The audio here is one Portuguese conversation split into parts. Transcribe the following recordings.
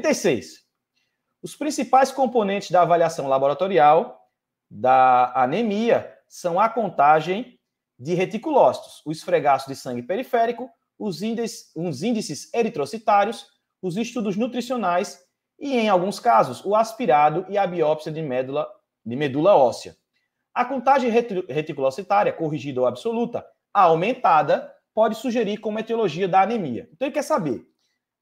36. Os principais componentes da avaliação laboratorial da anemia são a contagem de reticulócitos, o esfregaço de sangue periférico, os índices, os índices eritrocitários, os estudos nutricionais e, em alguns casos, o aspirado e a biópsia de medula, de medula óssea. A contagem reticulocitária, corrigida ou absoluta, aumentada, pode sugerir como etiologia da anemia. Então, ele quer saber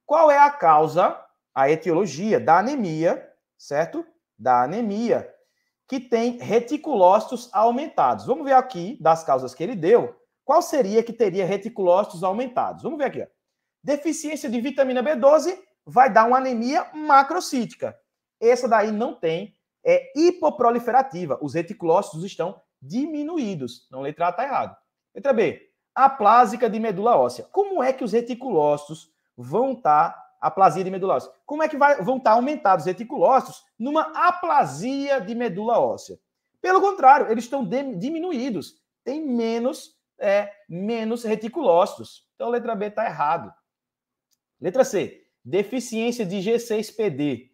qual é a causa a etiologia da anemia, certo? Da anemia, que tem reticulócitos aumentados. Vamos ver aqui, das causas que ele deu, qual seria que teria reticulócitos aumentados. Vamos ver aqui. Ó. Deficiência de vitamina B12 vai dar uma anemia macrocítica. Essa daí não tem, é hipoproliferativa. Os reticulócitos estão diminuídos. Não, letra A está errado. Letra B, aplásica de medula óssea. Como é que os reticulócitos vão estar tá aplasia de medula óssea. Como é que vai, vão estar aumentados reticulócitos numa aplasia de medula óssea? Pelo contrário, eles estão de, diminuídos, tem menos, é, menos reticulócitos. Então, a letra B está errado. Letra C, deficiência de G6PD.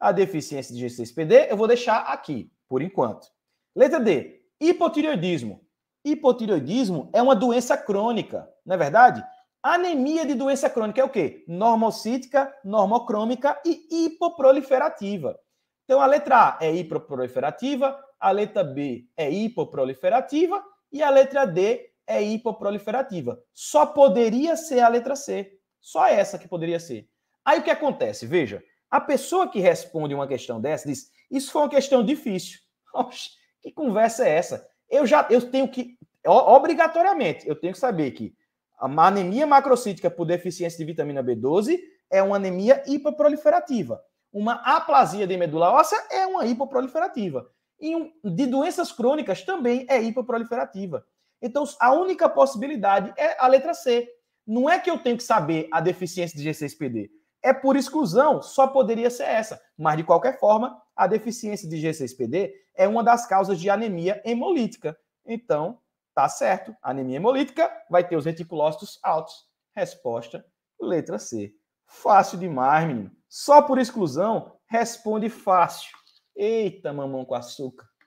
A deficiência de G6PD eu vou deixar aqui, por enquanto. Letra D, hipotireoidismo. Hipotireoidismo é uma doença crônica, não é verdade? Anemia de doença crônica é o quê? Normocítica, normocrômica e hipoproliferativa. Então, a letra A é hipoproliferativa, a letra B é hipoproliferativa e a letra D é hipoproliferativa. Só poderia ser a letra C. Só essa que poderia ser. Aí o que acontece? Veja, a pessoa que responde uma questão dessa diz: Isso foi uma questão difícil. Oxe, que conversa é essa? Eu já eu tenho que, obrigatoriamente, eu tenho que saber que a anemia macrocítica por deficiência de vitamina B12 é uma anemia hipoproliferativa. Uma aplasia de medula óssea é uma hipoproliferativa. E de doenças crônicas também é hipoproliferativa. Então, a única possibilidade é a letra C. Não é que eu tenho que saber a deficiência de G6PD. É por exclusão, só poderia ser essa. Mas, de qualquer forma, a deficiência de G6PD é uma das causas de anemia hemolítica. Então, Tá certo. Anemia hemolítica vai ter os reticulócitos altos. Resposta, letra C. Fácil demais, menino. Só por exclusão, responde fácil. Eita, mamão com açúcar.